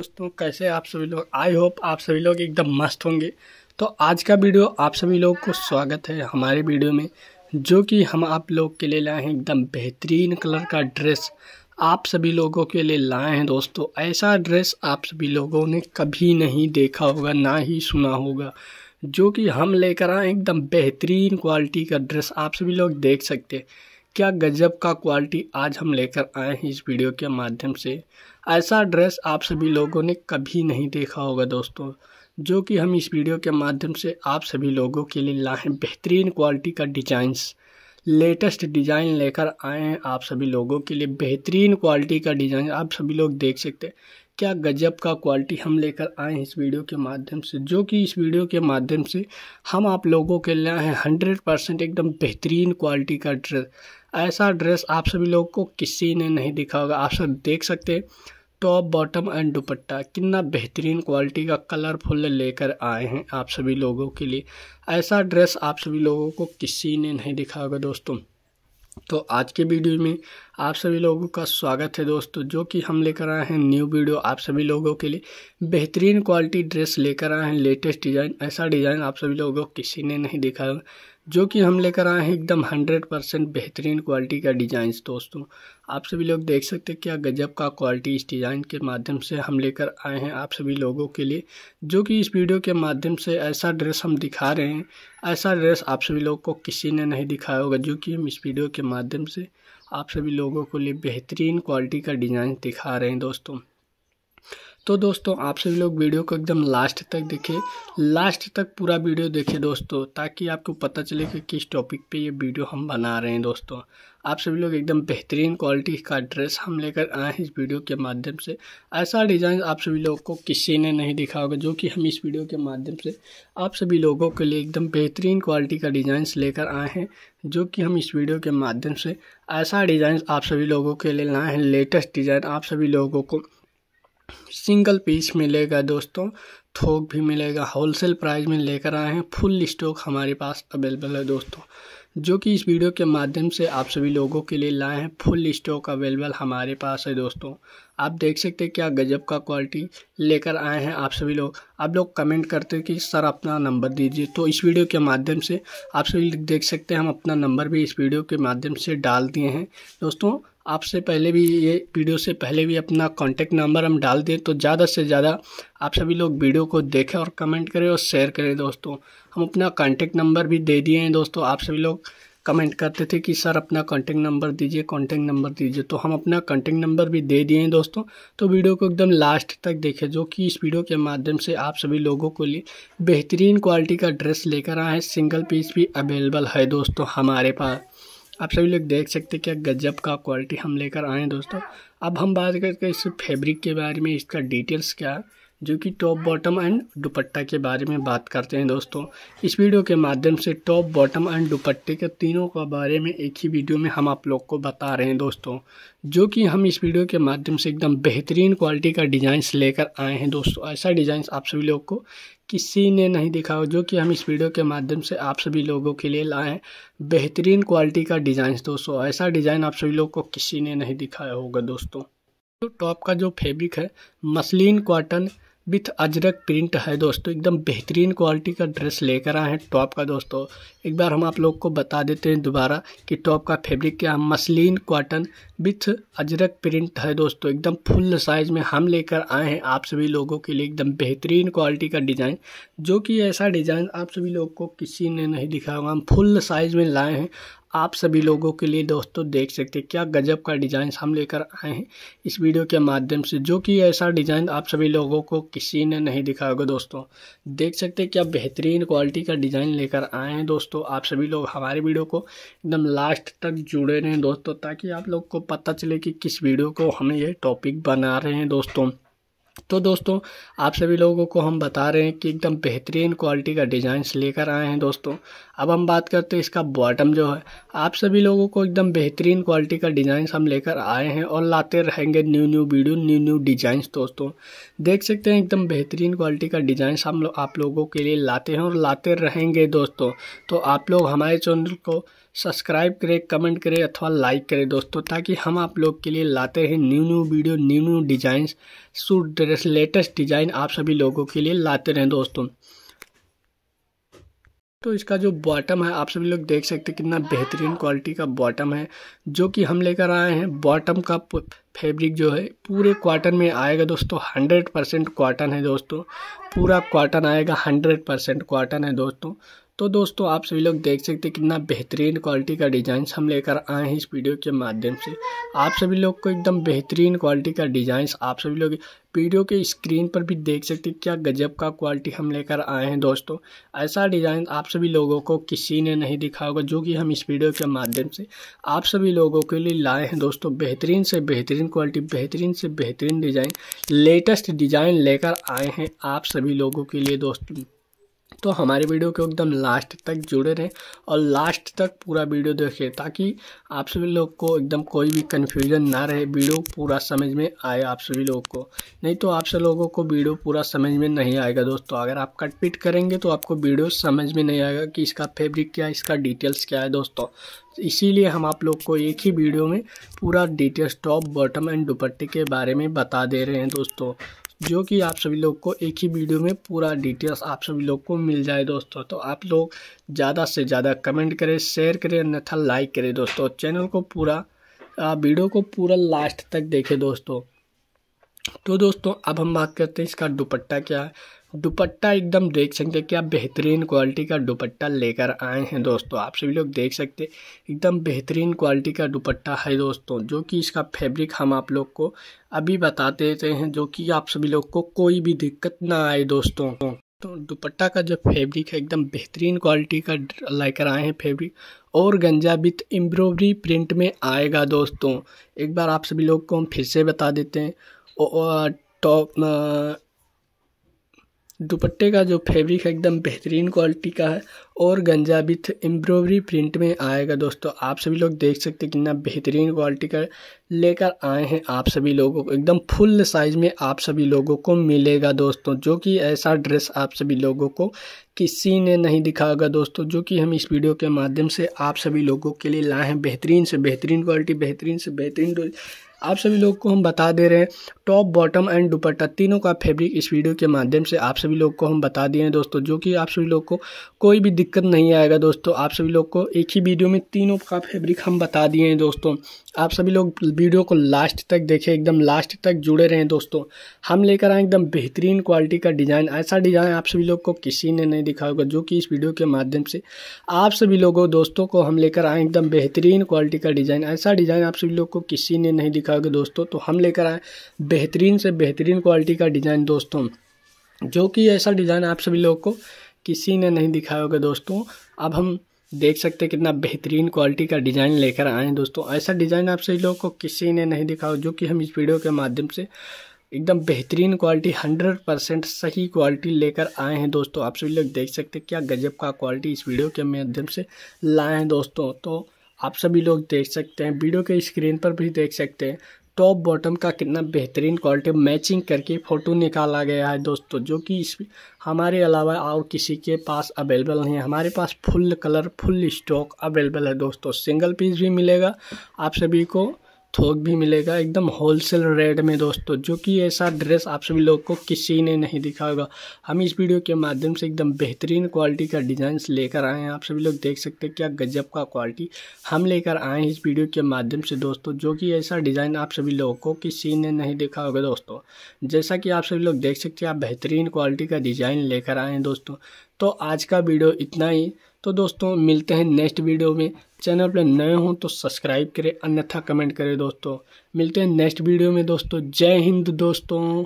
दोस्तों कैसे आप सभी लोग आई होप आप सभी लोग एकदम मस्त होंगे तो आज का वीडियो आप सभी लोग को स्वागत है हमारे वीडियो में जो कि हम आप लोग के लिए लाए हैं एकदम बेहतरीन कलर का ड्रेस आप सभी लोगों के लिए लाए हैं दोस्तों ऐसा ड्रेस आप सभी लोगों ने कभी नहीं देखा होगा ना ही सुना होगा जो कि हम लेकर आए एकदम बेहतरीन क्वालिटी का ड्रेस आप सभी लोग देख सकते हैं क्या गजब का क्वालिटी आज हम लेकर आए हैं इस वीडियो के माध्यम से ऐसा ड्रेस आप सभी लोगों ने कभी नहीं देखा होगा दोस्तों जो कि हम इस वीडियो के माध्यम से आप सभी लोगों के लिए लाएँ बेहतरीन क्वालिटी का डिजाइंस लेटेस्ट डिज़ाइन लेकर आए हैं आप सभी लोगों के लिए बेहतरीन क्वालिटी का डिज़ाइन आप सभी लोग देख सकते हैं क्या गजब का क्वालिटी हम लेकर आए हैं इस वीडियो के माध्यम से जो कि इस वीडियो के माध्यम से हम आप लोगों के लिए हैं हंड्रेड परसेंट एकदम बेहतरीन क्वालिटी का ड्रेस ऐसा ड्रेस आप सभी लोगों को किसी ने नहीं दिखा होगा आप सब देख सकते हैं टॉप बॉटम एंड दुपट्टा कितना बेहतरीन क्वालिटी का कलरफुल लेकर आए हैं आप सभी लोगों के लिए ऐसा ड्रेस आप सभी लोगों को किसी ने नहीं दिखा होगा दोस्तों तो आज के वीडियो में आप सभी लोगों का स्वागत है दोस्तों जो कि हम लेकर आए हैं न्यू वीडियो आप सभी लोगों के लिए बेहतरीन क्वालिटी ड्रेस लेकर आए हैं लेटेस्ट डिज़ाइन ऐसा डिज़ाइन आप सभी लोगों को किसी ने नहीं देखा जो कि हम लेकर आए हैं एकदम हंड्रेड परसेंट बेहतरीन क्वालिटी का डिजाइन दोस्तों आप सभी लोग देख सकते हैं क्या गजब का क्वालिटी इस डिज़ाइन के माध्यम से हम लेकर आए हैं आप सभी लोगों के लिए जो कि इस वीडियो के माध्यम से ऐसा ड्रेस हम दिखा रहे हैं ऐसा ड्रेस आप सभी लोग को किसी ने नहीं दिखाया होगा जो कि हम इस वीडियो के माध्यम से आप सभी लोगों के लिए बेहतरीन क्वालिटी का डिज़ाइन दिखा रहे हैं दोस्तों तो दोस्तों आप सभी लोग वीडियो को एकदम लास्ट तक देखें लास्ट तक पूरा वीडियो देखें दोस्तों ताकि आपको पता चले कि किस टॉपिक पे ये वीडियो हम बना रहे हैं दोस्तों आप सभी लोग एकदम बेहतरीन क्वालिटी का ड्रेस हम लेकर आए हैं इस वीडियो के माध्यम से ऐसा डिज़ाइन आप सभी लोगों को किसी ने नहीं दिखा होगा जो कि हम इस वीडियो के माध्यम से आप सभी लोगों के लिए एकदम बेहतरीन क्वालिटी का डिज़ाइंस लेकर आए हैं जो कि हम इस वीडियो के माध्यम से ऐसा डिज़ाइन आप सभी लोगों के लिए लाए हैं लेटेस्ट डिज़ाइन आप सभी लोगों को सिंगल पीस मिलेगा दोस्तों थोक भी मिलेगा होलसेल प्राइस में लेकर आए हैं फुल स्टॉक हमारे पास अवेलेबल है दोस्तों जो कि इस वीडियो के माध्यम से आप सभी लोगों के लिए लाए हैं फुल स्टॉक अवेलेबल हमारे पास है दोस्तों आप देख सकते हैं क्या गजब का क्वालिटी लेकर आए हैं आप सभी लोग आप लोग कमेंट करते हैं कि सर अपना नंबर दीजिए तो इस वीडियो के माध्यम से आप सभी देख सकते हैं हम अपना नंबर भी इस वीडियो के माध्यम से डाल दिए हैं दोस्तों आपसे पहले भी ये वीडियो से पहले भी अपना कॉन्टेक्ट नंबर हम डाल दें तो ज़्यादा से ज़्यादा आप सभी लोग वीडियो को देखें और कमेंट करें और शेयर करें दोस्तों हम अपना कॉन्टेक्ट नंबर भी दे दिए हैं दोस्तों आप सभी लोग कमेंट करते थे कि सर अपना कॉन्टैक्ट नंबर दीजिए कॉन्टैक्ट नंबर दीजिए तो हम अपना कॉन्टैक्ट नंबर भी दे दिए हैं दोस्तों तो वीडियो को एकदम लास्ट तक देखें जो कि इस वीडियो के माध्यम से आप सभी लोगों को लिए बेहतरीन क्वालिटी का ड्रेस लेकर आए हैं सिंगल पीस भी अवेलेबल है दोस्तों हमारे पास आप सभी लोग देख सकते हैं क्या गजब का क्वालिटी हम लेकर आए हैं दोस्तों अब हम बात करते हैं इस फैब्रिक के बारे में इसका डिटेल्स क्या है जो कि टॉप बॉटम एंड दुपट्टा के बारे में बात करते हैं दोस्तों इस वीडियो के माध्यम से टॉप बॉटम एंड दुपट्टे के तीनों के बारे में एक ही वीडियो में हम आप लोग को बता रहे हैं दोस्तों जो कि हम इस वीडियो के माध्यम से एकदम बेहतरीन क्वालिटी का डिज़ाइंस लेकर आए हैं दोस्तों ऐसा डिज़ाइंस आप सभी लोग को किसी ने नहीं दिखा हो जो कि हम इस वीडियो के माध्यम से आप सभी लोगों के लिए लाए हैं बेहतरीन क्वालिटी का डिज़ाइंस दोस्तों ऐसा डिज़ाइन आप सभी लोग को किसी ने नहीं दिखाया होगा दोस्तों तो टॉप का जो फैब्रिक है muslin cotton with ajrak print है दोस्तों एकदम बेहतरीन क्वालिटी का ड्रेस लेकर आए हैं टॉप का दोस्तों एक बार हम आप लोग को बता देते हैं दोबारा कि टॉप का फैब्रिक क्या है muslin cotton with ajrak print है दोस्तों एकदम फुल साइज में हम लेकर आए हैं आप सभी लोगों के लिए एकदम बेहतरीन क्वालिटी का डिज़ाइन जो कि ऐसा डिज़ाइन आप सभी लोग को किसी ने नहीं दिखा हुआ हम फुल साइज में लाए हैं आप सभी लोगों के लिए दोस्तों देख सकते हैं क्या गजब का डिज़ाइन हम लेकर आए हैं इस वीडियो के माध्यम से जो कि ऐसा डिज़ाइन आप सभी लोगों को किसी ने नहीं दिखाया होगा दोस्तों देख सकते हैं क्या बेहतरीन क्वालिटी का डिज़ाइन लेकर आए हैं दोस्तों आप सभी लोग हमारे वीडियो को एकदम लास्ट तक जुड़े रहें दोस्तों ताकि आप लोग को पता चले कि किस वीडियो को हम ये टॉपिक बना रहे हैं दोस्तों तो दोस्तों आप सभी लोगों को हम बता रहे हैं कि एकदम बेहतरीन क्वालिटी का डिज़ाइंस लेकर आए हैं दोस्तों अब हम बात करते हैं इसका बॉटम जो है आप सभी लोगों को एकदम बेहतरीन क्वालिटी का डिज़ाइंस हम लेकर आए हैं और लाते रहेंगे new new video new new designs दोस्तों देख सकते हैं एकदम बेहतरीन क्वालिटी का डिज़ाइंस हम लो, आप लोगों के लिए लाते हैं और लाते रहेंगे दोस्तों तो आप लोग हमारे चैनल को सब्सक्राइब करें कमेंट करें अथवा लाइक करें दोस्तों ताकि हम आप लोग के लिए लाते रहें new new video new new designs suit dress latest design आप सभी लोगों के लिए लाते रहें दोस्तों तो इसका जो बॉटम है आप सभी लोग देख सकते हैं कितना बेहतरीन क्वालिटी का बॉटम है जो कि हम लेकर आए हैं बॉटम का फैब्रिक जो है पूरे क्वार्टन में आएगा दोस्तों हंड्रेड परसेंट क्वाटन है दोस्तों पूरा क्वार्टन आएगा हंड्रेड परसेंट क्वाटन है दोस्तों तो दोस्तों आप सभी लोग देख सकते हैं कितना बेहतरीन क्वालिटी का डिज़ाइन हम लेकर आए हैं इस वीडियो के माध्यम से आप सभी लोग को एकदम बेहतरीन क्वालिटी का डिज़ाइन आप सभी लोग वीडियो के स्क्रीन पर भी देख सकते हैं क्या गजब का क्वालिटी हम लेकर आए हैं दोस्तों ऐसा डिज़ाइन आप सभी लोगों को किसी ने नहीं दिखा होगा जो कि हम इस वीडियो के माध्यम से आप सभी लोगों के लिए लाए हैं दोस्तों बेहतरीन से बेहतरीन क्वालिटी बेहतरीन से बेहतरीन डिज़ाइन लेटेस्ट डिज़ाइन लेकर आए हैं आप सभी लोगों के लिए दोस्तों तो हमारे वीडियो को एकदम लास्ट तक जुड़े रहें और लास्ट तक पूरा वीडियो देखें ताकि आप सभी लोग को एकदम कोई भी कन्फ्यूजन ना रहे वीडियो पूरा समझ में आए आप सभी लोग को नहीं तो आप सभी लोगों को वीडियो पूरा समझ में नहीं आएगा दोस्तों अगर आप कट पिट करेंगे तो आपको वीडियो समझ में नहीं आएगा कि इसका फेब्रिक क्या है इसका डिटेल्स क्या है दोस्तों इसीलिए हम आप लोग को एक ही वीडियो में पूरा डिटेल्स टॉप बॉटम एंड दुपट्टे के बारे में बता दे रहे हैं दोस्तों जो कि आप सभी लोग को एक ही वीडियो में पूरा डिटेल्स आप सभी लोग को मिल जाए दोस्तों तो आप लोग ज़्यादा से ज़्यादा कमेंट करें शेयर करें अन्यथा लाइक करें दोस्तों चैनल को पूरा वीडियो को पूरा लास्ट तक देखें दोस्तों तो दोस्तों अब हम बात करते हैं इसका दुपट्टा क्या है दुपट्टा एकदम देख सकते हैं क्या बेहतरीन क्वालिटी का दुपट्टा लेकर आए हैं दोस्तों आप सभी लोग देख सकते एकदम बेहतरीन क्वालिटी का दुपट्टा है दोस्तों जो कि इसका फैब्रिक हम आप लोग को अभी बता देते हैं जो कि आप सभी लोग को कोई भी दिक्कत ना आए दोस्तों तो दुपट्टा का जो फैब्रिक है एकदम बेहतरीन क्वालिटी का लेकर आए हैं फेब्रिक और गंजा विथ एम्ब्रॉयडरी प्रिंट में आएगा दोस्तों एक बार आप सभी लोग को हम फिर से बता देते हैं टॉप दुपट्टे का जो फैब्रिक है एकदम बेहतरीन क्वालिटी का है और गंजा विथ एम्ब्रॉयडरी प्रिंट में आएगा दोस्तों आप सभी लोग देख सकते हैं कितना बेहतरीन क्वालिटी का लेकर आए हैं आप सभी लोगों को एकदम फुल साइज में आप सभी लोगों को मिलेगा दोस्तों जो कि ऐसा ड्रेस आप सभी लोगों को किसी ने नहीं दिखाएगा दोस्तों जो कि हम इस वीडियो के माध्यम से आप सभी लोगों के लिए लाए हैं बेहतरीन से बेहतरीन क्वालिटी बेहतरीन से बेहतरीन आप सभी लोग को हम बता दे रहे हैं टॉप बॉटम एंड दुपट्टा तीनों का फैब्रिक इस वीडियो के माध्यम से आप सभी लोग को हम बता दिए हैं दोस्तों जो कि आप सभी लोग को कोई भी दिक्कत नहीं आएगा दोस्तों आप सभी लोग को एक ही वीडियो में तीनों का फैब्रिक हम बता दिए हैं दोस्तों आप सभी लोग वीडियो को लास्ट तक देखें एकदम लास्ट तक जुड़े रहें दोस्तों हम लेकर आए एकदम बेहतरीन क्वालिटी का डिज़ाइन ऐसा डिज़ाइन आप सभी लोग को किसी ने नहीं दिखा होगा जो कि इस वीडियो के माध्यम से आप सभी लोगों दोस्तों को हम लेकर आए एकदम बेहतरीन क्वालिटी का डिज़ाइन ऐसा डिज़ाइन आप सभी लोग को किसी ने नहीं दिखा दिखाओगे दोस्तों तो हम लेकर आए बेहतरीन से बेहतरीन क्वालिटी का डिज़ाइन दोस्तों जो कि ऐसा डिज़ाइन आप सभी लोगों को किसी ने नहीं दिखाया होगा दोस्तों अब हम देख सकते हैं कितना बेहतरीन क्वालिटी का डिज़ाइन लेकर आए हैं दोस्तों ऐसा डिज़ाइन आप सभी लोगों को किसी ने नहीं दिखा जो कि हम इस वीडियो के माध्यम से एकदम बेहतरीन क्वालिटी हंड्रेड परसेंट सही क्वालिटी लेकर आए हैं दोस्तों आप सभी लोग देख सकते हैं क्या गजब का क्वालिटी इस वीडियो के माध्यम से लाए हैं दोस्तों तो आप सभी लोग देख सकते हैं वीडियो के स्क्रीन पर भी देख सकते हैं टॉप बॉटम का कितना बेहतरीन क्वालिटी मैचिंग करके फ़ोटो निकाला गया है दोस्तों जो कि इस हमारे अलावा और किसी के पास अवेलेबल नहीं है हमारे पास full colour full stock available है दोस्तों सिंगल पीस भी मिलेगा आप सभी को थोक भी मिलेगा एकदम होलसेल रेट में दोस्तों जो कि ऐसा ड्रेस आप सभी लोग को किसी ने नहीं दिखा होगा हम इस वीडियो के माध्यम से एकदम बेहतरीन क्वालिटी का डिज़ाइन लेकर आए हैं आप सभी लोग देख सकते हैं क्या गजब का क्वालिटी हम लेकर आए हैं इस वीडियो के माध्यम से दोस्तों जो कि ऐसा डिज़ाइन आप सभी लोगों को किसी ने नहीं दिखा होगा दोस्तों जैसा कि आप सभी लोग देख सकते हैं आप बेहतरीन क्वालिटी का डिज़ाइन लेकर आए हैं दोस्तों तो आज का वीडियो इतना ही तो दोस्तों मिलते हैं नेक्स्ट वीडियो में चैनल पर नए हों तो सब्सक्राइब करें अन्यथा कमेंट करें दोस्तों मिलते हैं नेक्स्ट वीडियो में दोस्तों जय हिंद दोस्तों